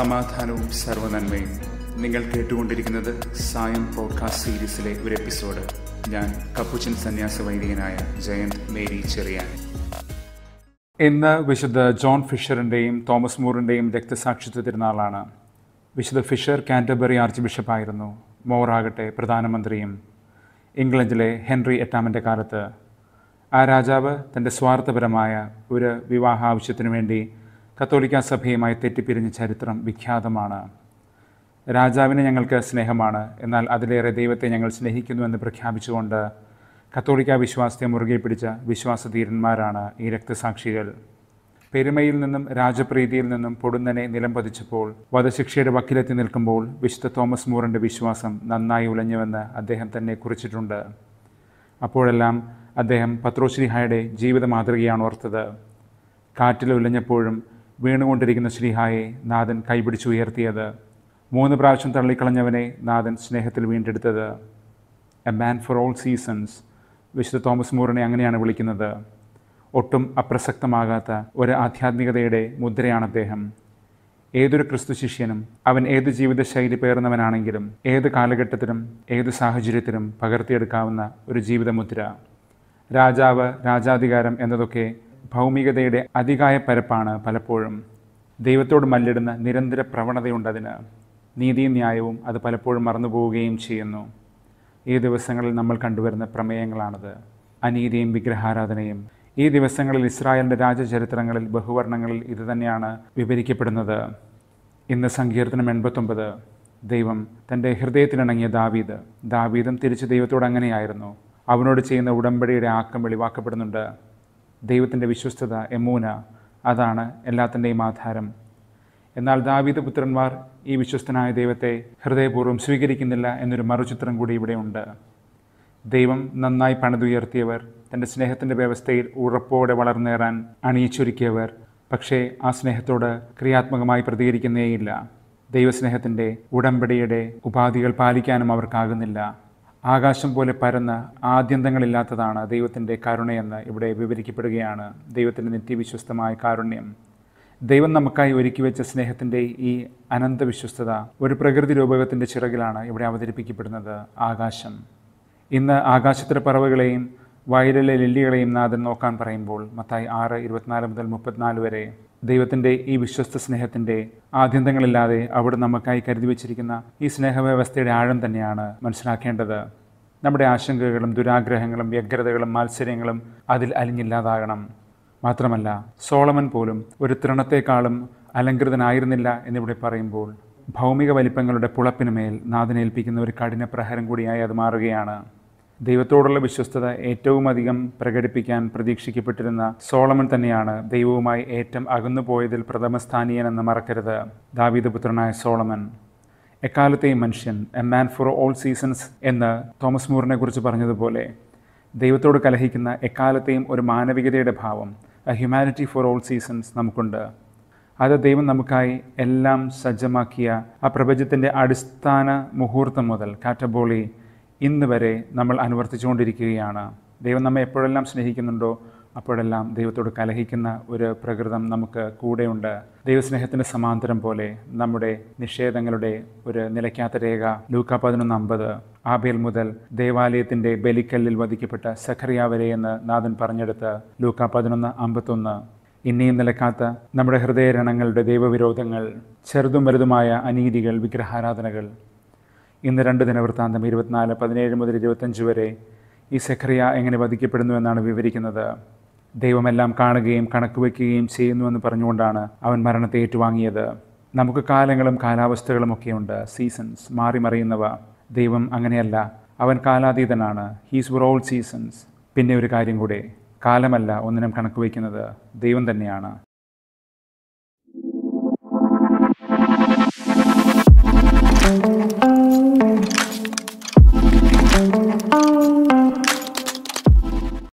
സമാധാനവും സർവനന്മയും നിങ്ങൾ കേട്ടുകൊണ്ടിരിക്കുന്നത് സായം പോഡ്കാസ്റ്റ് സീരീസിലെ ഒരു എപ്പിസോഡ് ഞാൻ കപ്പുച്ചൻ സന്യാസ വൈദികനായ ജയന്ത് മേരി ചെറിയാൻ ഇന്ന് വിശുദ്ധ ജോൺ ഫിഷറിൻ്റെയും തോമസ് മൂറിൻ്റെയും രക്തസാക്ഷിത്വ തിരുനാളാണ് വിശുദ്ധ ഫിഷർ കാൻറ്റബറി ആർച്ച് ബിഷപ്പായിരുന്നു മോറാകട്ടെ പ്രധാനമന്ത്രിയും ഇംഗ്ലണ്ടിലെ ഹെൻറി എട്ടാമൻ്റെ കാലത്ത് ആ രാജാവ് തൻ്റെ സ്വാർത്ഥപരമായ ഒരു വിവാഹ ആവശ്യത്തിനു വേണ്ടി കത്തോലിക്ക സഭയുമായി തെറ്റിപ്പിരിഞ്ഞ ചരിത്രം വിഖ്യാതമാണ് രാജാവിനെ ഞങ്ങൾക്ക് സ്നേഹമാണ് എന്നാൽ അതിലേറെ ദൈവത്തെ ഞങ്ങൾ സ്നേഹിക്കുന്നുവെന്ന് പ്രഖ്യാപിച്ചുകൊണ്ട് കത്തോലിക്ക വിശ്വാസത്തെ മുറുകെ പിടിച്ച വിശ്വാസധീരന്മാരാണ് ഈ രക്തസാക്ഷികൾ പെരുമയിൽ നിന്നും രാജപ്രീതിയിൽ നിന്നും പൊടുന്നനെ നിലം പതിച്ചപ്പോൾ വധശിക്ഷയുടെ വക്കിലെത്തി നിൽക്കുമ്പോൾ വിശുദ്ധ തോമസ് മൂറിൻ്റെ വിശ്വാസം നന്നായി ഉലഞ്ഞുവെന്ന് അദ്ദേഹം തന്നെ കുറിച്ചിട്ടുണ്ട് അപ്പോഴെല്ലാം അദ്ദേഹം പത്രോശ്രീഹായുടെ ജീവിത മാതൃകയാണ് ഓർത്തത് കാറ്റിൽ ഉലഞ്ഞപ്പോഴും വീണുകൊണ്ടിരിക്കുന്ന ശ്രീഹായെ നാഥൻ കൈപിടിച്ച് ഉയർത്തിയത് മൂന്ന് പ്രാവശ്യം തള്ളിക്കളഞ്ഞവനെ നാഥൻ സ്നേഹത്തിൽ വീണ്ടെടുത്തത് a man for all seasons വിശുദ്ധ തോമസ് മൂറിനെ അങ്ങനെയാണ് വിളിക്കുന്നത് ഒട്ടും അപ്രസക്തമാകാത്ത ഒരു ആധ്യാത്മികതയുടെ മുദ്രയാണ് അദ്ദേഹം ഏതൊരു ക്രിസ്തു ശിഷ്യനും അവൻ ഏത് ജീവിതശൈലി പേർന്നവനാണെങ്കിലും ഏത് കാലഘട്ടത്തിലും ഏത് സാഹചര്യത്തിലും പകർത്തിയെടുക്കാവുന്ന ഒരു ജീവിതമുദ്ര രാജാവ് രാജാധികാരം എന്നതൊക്കെ ഭൗമികതയുടെ അതികായ പരപ്പാണ് പലപ്പോഴും ദൈവത്തോട് മല്ലിടുന്ന നിരന്തര പ്രവണതയുണ്ടതിന് നീതിയും ന്യായവും അത് പലപ്പോഴും മറന്നുപോവുകയും ചെയ്യുന്നു ഈ ദിവസങ്ങളിൽ നമ്മൾ കണ്ടുവരുന്ന പ്രമേയങ്ങളാണത് അനീതിയും വിഗ്രഹാരാധനയും ഈ ദിവസങ്ങളിൽ ഇസ്രായേലിൻ്റെ രാജചരിത്രങ്ങളിൽ ബഹുവർണ്ണങ്ങളിൽ ഇതുതന്നെയാണ് വിവരിക്കപ്പെടുന്നത് ഇന്ന് സങ്കീർത്തനം എൺപത്തൊമ്പത് ദൈവം തൻ്റെ ഹൃദയത്തിനിണങ്ങിയ ദാവീദ് ദാവീദും തിരിച്ച് ദൈവത്തോട് അങ്ങനെയായിരുന്നു അവനോട് ചെയ്യുന്ന ഉടമ്പടിയുടെ ആക്കം വെളിവാക്കപ്പെടുന്നുണ്ട് ദൈവത്തിൻ്റെ വിശ്വസ്തത യമൂന അതാണ് എല്ലാത്തിൻ്റെയും ആധാരം എന്നാൽ ദാവീദ് പുത്രന്മാർ ഈ വിശ്വസ്തനായ ദൈവത്തെ ഹൃദയപൂർവ്വം സ്വീകരിക്കുന്നില്ല എന്നൊരു മറുചിത്രം കൂടി ഇവിടെയുണ്ട് ദൈവം നന്നായി പണിതുയർത്തിയവർ തൻ്റെ സ്നേഹത്തിൻ്റെ വ്യവസ്ഥയിൽ ഉറപ്പോടെ വളർന്നേറാൻ അണിയിച്ചൊരുക്കിയവർ പക്ഷേ ആ സ്നേഹത്തോട് ക്രിയാത്മകമായി പ്രതികരിക്കുന്നേയില്ല ദൈവസ്നേഹത്തിൻ്റെ ഉടമ്പടിയുടെ ഉപാധികൾ പാലിക്കാനും അവർക്കാകുന്നില്ല ആകാശം പോലെ പരന്ന് ആദ്യന്തങ്ങളില്ലാത്തതാണ് ദൈവത്തിൻ്റെ കരുണയെന്ന് ഇവിടെ വിവരിക്കപ്പെടുകയാണ് ദൈവത്തിൻ്റെ നിത്യവിശ്വസ്തമായ കാരുണ്യം ദൈവം നമുക്കായി ഒരുക്കി വെച്ച സ്നേഹത്തിൻ്റെ ഈ അനന്ത വിശ്വസ്തത ഒരു പ്രകൃതി രൂപകത്തിൻ്റെ ചിറകിലാണ് ഇവിടെ അവതരിപ്പിക്കപ്പെടുന്നത് ആകാശം ഇന്ന് ആകാശത്തിലെ പറവുകളെയും വയലിലെ ലില്ലികളെയും നാഥൻ നോക്കാൻ പറയുമ്പോൾ മത്തായി ആറ് ഇരുപത്തിനാല് മുതൽ മുപ്പത്തിനാല് വരെ ദൈവത്തിൻ്റെ ഈ വിശ്വസ്ത സ്നേഹത്തിൻ്റെ ആദ്യന്തങ്ങളില്ലാതെ അവിടെ നമുക്കായി കരുതി വച്ചിരിക്കുന്ന ഈ സ്നേഹവ്യവസ്ഥയുടെ ആഴം തന്നെയാണ് മനസ്സിലാക്കേണ്ടത് നമ്മുടെ ആശങ്കകളും ദുരാഗ്രഹങ്ങളും വ്യഗ്രതകളും മത്സര്യങ്ങളും അതിൽ അലിഞ്ഞില്ലാതാകണം മാത്രമല്ല സോളമൻ പോലും ഒരു തൃണത്തെക്കാളും അലങ്കൃതനായിരുന്നില്ല എന്നിവിടെ പറയുമ്പോൾ ഭൗമിക വലിപ്പങ്ങളുടെ പുളപ്പിനുമേൽ നാഥനേൽപ്പിക്കുന്ന ഒരു കഠിന പ്രഹരം കൂടിയായി അത് മാറുകയാണ് ദൈവത്തോടുള്ള വിശ്വസ്തത ഏറ്റവും അധികം പ്രകടിപ്പിക്കാൻ പ്രതീക്ഷിക്കപ്പെട്ടിരുന്ന സോളമൻ തന്നെയാണ് ദൈവവുമായി ഏറ്റവും അകന്നുപോയതിൽ പ്രഥമസ്ഥാനീയനെന്ന് മറക്കരുത് ദാവീദ് പുത്രനായ സോളമൻ എക്കാലത്തെയും മനുഷ്യൻ a man for all seasons എന്ന് തോമസ് മൂറിനെ കുറിച്ച് പറഞ്ഞതുപോലെ ദൈവത്തോട് കലഹിക്കുന്ന എക്കാലത്തെയും ഒരു മാനവികതയുടെ ഭാവം a humanity for all seasons നമുക്കുണ്ട് അത് ദൈവം നമുക്കായി എല്ലാം സജ്ജമാക്കിയ ആ പ്രപഞ്ചത്തിൻ്റെ അടിസ്ഥാന മുഹൂർത്തം മുതൽ കാറ്റബോളി ഇന്ന് വരെ നമ്മൾ അനുവർത്തിച്ചുകൊണ്ടിരിക്കുകയാണ് ദൈവം നമ്മെ എപ്പോഴെല്ലാം സ്നേഹിക്കുന്നുണ്ടോ അപ്പോഴെല്ലാം ദൈവത്തോട് കലഹിക്കുന്ന ഒരു പ്രകൃതം നമുക്ക് കൂടെയുണ്ട് ദൈവസ്നേഹത്തിൻ്റെ സമാന്തരം പോലെ നമ്മുടെ നിഷേധങ്ങളുടെ ഒരു നിലയ്ക്കാത്ത രേഖ ലൂക്ക പതിനൊന്ന് അമ്പത് ആബേൽ മുതൽ ദേവാലയത്തിൻ്റെ ബലിക്കല്ലിൽ വധിക്കപ്പെട്ട സഖറിയ വരെയെന്ന് നാഥൻ പറഞ്ഞെടുത്ത് ലൂക്ക പതിനൊന്ന് അമ്പത്തൊന്ന് ഇനിയും നിലക്കാത്ത നമ്മുടെ ഹൃദയരണങ്ങളുടെ ദൈവവിരോധങ്ങൾ ചെറുതും വലുതുമായ അനീതികൾ വിഗ്രഹാരാധനകൾ ഇന്ന് രണ്ട് ദിനവൃത്താന്തം ഇരുപത്തിനാല് പതിനേഴ് മുതൽ ഇരുപത്തഞ്ച് വരെ ഈ സെഖറിയ എങ്ങനെ വധിക്കപ്പെടുന്നു എന്നാണ് വിവരിക്കുന്നത് ദൈവമെല്ലാം കാണുകയും കണക്കുവെക്കുകയും ചെയ്യുന്നുവെന്ന് പറഞ്ഞുകൊണ്ടാണ് അവൻ മരണത്തെ ഏറ്റുവാങ്ങിയത് നമുക്ക് കാലങ്ങളും കാലാവസ്ഥകളും ഒക്കെയുണ്ട് സീസൺസ് മാറിമറിയുന്നവ ദൈവം അങ്ങനെയല്ല അവൻ കാലാതീതനാണ് ഹീസ് ഫോർ ഓൾ സീസൺസ് പിന്നെ ഒരു കാര്യം കൂടെ കാലമല്ല ഒന്നിനും കണക്ക് വയ്ക്കുന്നത് ദൈവം തന്നെയാണ്